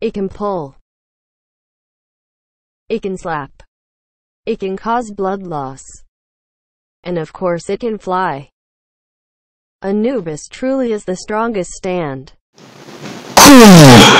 It can pull. It can slap. It can cause blood loss. And of course it can fly. Anubis truly is the strongest stand.